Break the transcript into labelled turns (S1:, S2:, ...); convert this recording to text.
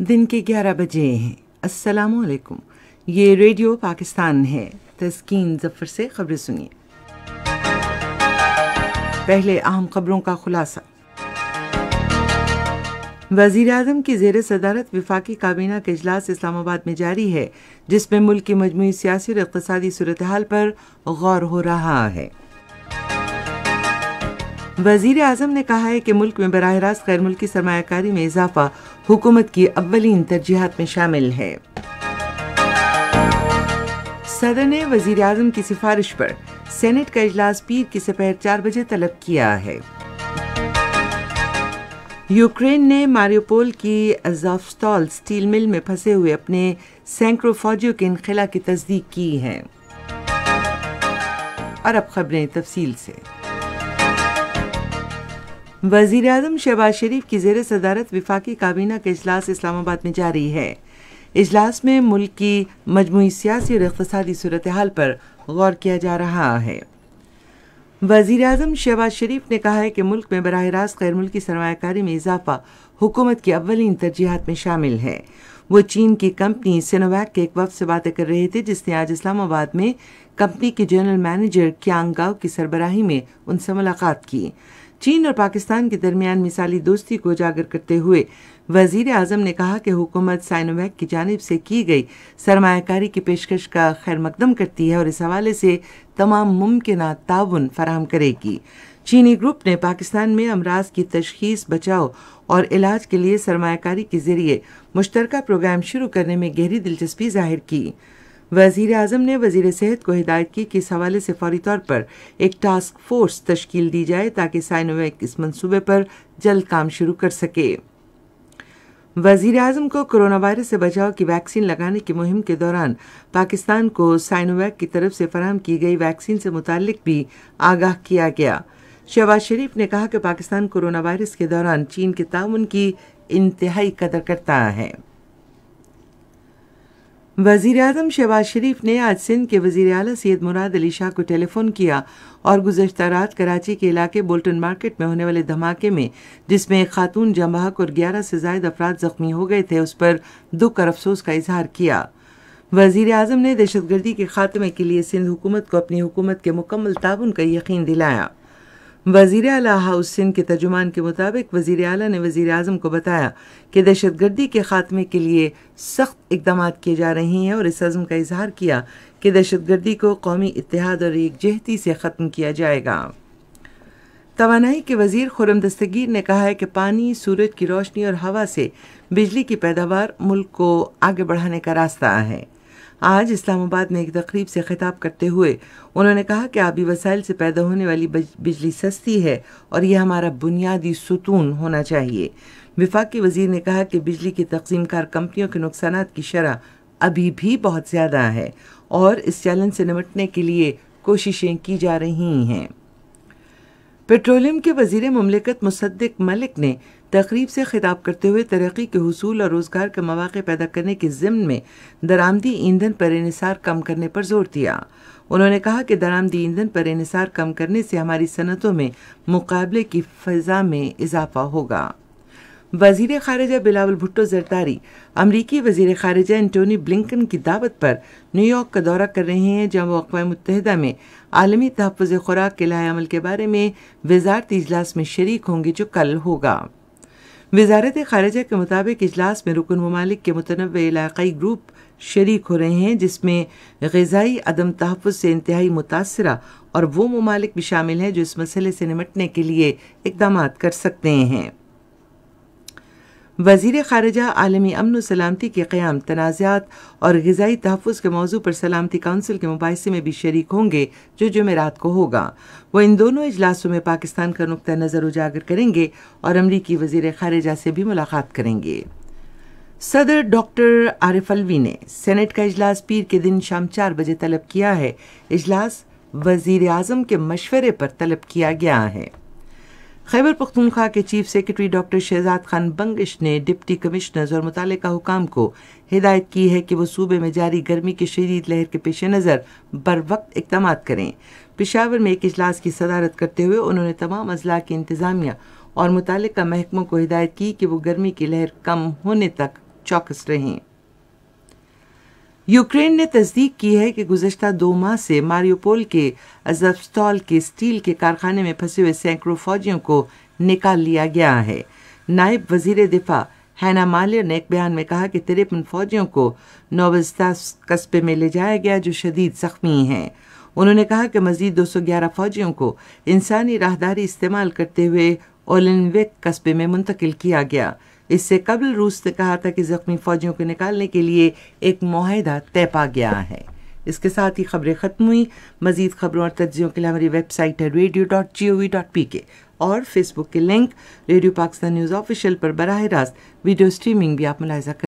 S1: दिन के 11 बजे हैं अस्सलाम वालेकुम ये रेडियो पाकिस्तान है तस्कीन जफ़र से खबरें सुनिए पहले अहम खबरों का खुलासा वजीर अजम की जेर सदारत विफाकी काबीना का अजलास इस्लामाबाद में जारी है जिसमें मुल्क की मजमू सियासी और इकतदी सूरत हाल पर गौर हो रहा है वजीर अजम ने कहा है कि मुल्क में बरह रास्त गैर मुल्की सरमाकारी में इजाफा हुकूमत की अव्वलीन तरजीहत में शामिल है सदर ने वजीर अजम की सिफारिश पर सेनेट का इजलास पीर की सपहर चार बजे तलब किया है यूक्रेन ने मारियोपोल की अजाफस्टॉल स्टील मिल में फंसे हुए अपने सैकड़ों फौजियों के इनखिला की तस्दीक की है और अब खबरें तफसील से वजीर अजम शहबाज शरीफ की जेर सदारत विफाकी काबीना का अजलास इस्लामाबाद में जारी है इजलास में मुल्क की मजमू सियासी और अकतदी सूरत हाल पर गौर किया जा रहा है वजीर अजम शहबाज शरीफ ने कहा है कि मुल्क में बरह रास्त गैर मुल्की सरमाकारी में इजाफा हुकूमत की अवलिन तरजीहत में शामिल है वो चीन की कंपनी सिनोवैक के एक वफ से बातें कर रहे थे जिसने आज इस्लामाबाद में कंपनी के जनरल मैनेजर क्यांग गांव की सरबराही में उनसे मुलाकात की चीन और पाकिस्तान के दरमियान मिसाली दोस्ती को उजागर करते हुए वजीर अजम ने कहा कि हुकूमत साइनोवैक की जानब से की गई सरमाकारी की पेशकश का खैर मकदम करती है और इस हवाले से तमाम मुमकिन ताउन फराहम करेगी चीनी ग्रुप ने पाकिस्तान में अमराज की तशखीस बचाव और इलाज के लिए सरमाकारी के जरिए मुश्तरक प्रोग्राम शुरू करने में गहरी दिलचस्पी जाहिर की वजीर अजम ने वजीर सेहत को हिदायत की कि इस हवाले से फौरी तौर पर एक टास्क फोर्स तश्कील दी जाए ताकि साइनोवैक इस मनसूबे पर जल्द काम शुरू कर सके वजीर अजम को कोरोना वायरस से बचाव की वैक्सीन लगाने की मुहिम के दौरान पाकिस्तान को साइनोवैक की तरफ से फराम की गई वैक्सीन से मुतक भी आगाह किया गया शहबाज शरीफ ने कहा कि पाकिस्तान कोरोना वायरस के दौरान चीन के तान की इंतहाई कदर करता है वजीर अजम शहबाज शरीफ ने आज सिंध के वजीर अली सैद मुराद अली शाह को टेलीफोन किया और गुजशत रात कराची के इलाके बोल्टन मार्केट में होने वाले धमाके में जिसमें एक खातून जमहक और ग्यारह से जायद अफराद जख्मी हो गए थे उस पर दुख और अफसोस का इजहार किया वजीर अजम ने दहशतगर्दी के खात्मे के लिए सिंध हुकूमत को अपनी हुकूमत के मुकम्मल ताउन का यकीन दिलाया वजीर अला हाउस सिंध के तर्जुमान के मुताबिक वजीर अला ने वजीर अजम को बताया कि दहशत गर्दी के खात्मे के लिए सख्त इकदाम किए जा रहे हैं और इस अज़म का इजहार किया कि दहशत गर्दी को कौमी इतिहाद और यकजहती से ख़त्म किया जाएगा तोानाई के वजीर खुरम दस्तगीर ने कहा है कि पानी सूरज की रोशनी और हवा से बिजली की पैदावार मुल्क को आगे बढ़ाने का रास्ता है आज इस्लामाबाद में एक तकरीब से खिताब करते हुए उन्होंने कहा कि आबी वसाइल से पैदा होने वाली बिजली सस्ती है और यह हमारा बुनियादी सुतून होना चाहिए विफाक वजीर ने कहा कि बिजली की तकसीमकार कंपनियों के नुकसान की शरह अभी भी बहुत ज़्यादा है और इस चैलेंज से निपटने के लिए कोशिशें की जा रही हैं पेट्रोलियम के वजीर ममलिकत मुसद्दिक मलिक ने तकरीब से खिताब करते हुए तरक्की के हसूल और रोज़गार के मौाक़े पैदा करने के ज़िम्न में दरामदी ईंधन पर इसार कम करने पर जोर दिया उन्होंने कहा कि दरामदी ईंधन पर इसार कम करने से हमारी सनतों में मुकाबले की फ़जा में इजाफा होगा वजीर खारजा बिलावल भुट्टो जरदारी अमरीकी वजीर खारजा एंटोनी ब्लिंकन की दावत पर न्यूयॉर्क का दौरा कर रहे हैं जहाँ वो अकवा मुतहदा में आलमी तहफ़ खुराक के लाए अमल के बारे में वजारती इजलास में शरीक होंगे जो कल होगा वजारत खारजा के मुताबिक इजलास में रुकन ममालिक के मुतनव इलाकई ग्रुप शरीक हो रहे हैं जिसमें गजाई अदम तहफ़ से इंतहाई मुतासरा और वो ममालिक भी शामिल हैं जो इस मसले से निमटने के लिए इकदाम कर सकते हैं वजीर खारजा आलमी अमन सलामती के क़्याम तनाज़ात और गज़ाई तहफ़ के मौजू पर सलामती कौंसिल के मुबासे में भी शरीक होंगे जो जमेरात को होगा वह इन दोनों अजलासों में पाकिस्तान का नुक़ नज़र उजागर करेंगे और अमरीकी वजीर खारजा से भी मुलाकात करेंगे सदर डॉक्टर आरिफ अलवी ने सेनेट का अजलास पीर के दिन शाम चार बजे तलब किया है अजलास वजीर अजम के मशवरे पर तलब किया गया है खैबर पख्तूनख्वा के chief secretary doctor Shahzad Khan Bangash ने डिप्टी कमिश्नर्स और मुतल हुकाम को हिदायत की है कि वो सूबे में जारी गर्मी की शदीद लहर के पेश नज़र बर वक्त इकदाम करें पेशावर में एक अजलास की सदारत करते हुए उन्होंने तमाम अजला की इंतज़ामिया और मुतल महकमों को हिदायत की कि वो गर्मी की लहर कम होने तक चौकस रहें यूक्रेन ने तस्दीक की है कि गुजशत दो माह से मारियोपोल के अजबस्टॉल के स्टील के कारखाने में फंसे हुए सैकड़ों फौजियों को निकाल लिया गया है नायब वजीर दिफा हैना मालियर ने एक बयान में कहा कि तिरपन फौजियों को नौबस्ता कस्बे में ले जाया गया जो शदीद जख्मी हैं उन्होंने कहा कि मजीद दो सौ ग्यारह फौजियों को इंसानी राहदारी इस्तेमाल करते हुए ओलिनविक कस्बे में मुंतकिल किया गया इससे कबल रूस ने कहा था कि जख्मी फौजियों को निकालने के लिए एक माहदा तय पा गया है इसके साथ ही खबरें ख़त्म हुई मजीद खबरों और तजियों के लिए हमारी वेबसाइट है radio dot G O V dot P K और फेसबुक के link radio Pakistan news official पर बरह रास्त वीडियो स्ट्रीमिंग भी आप मुलायजा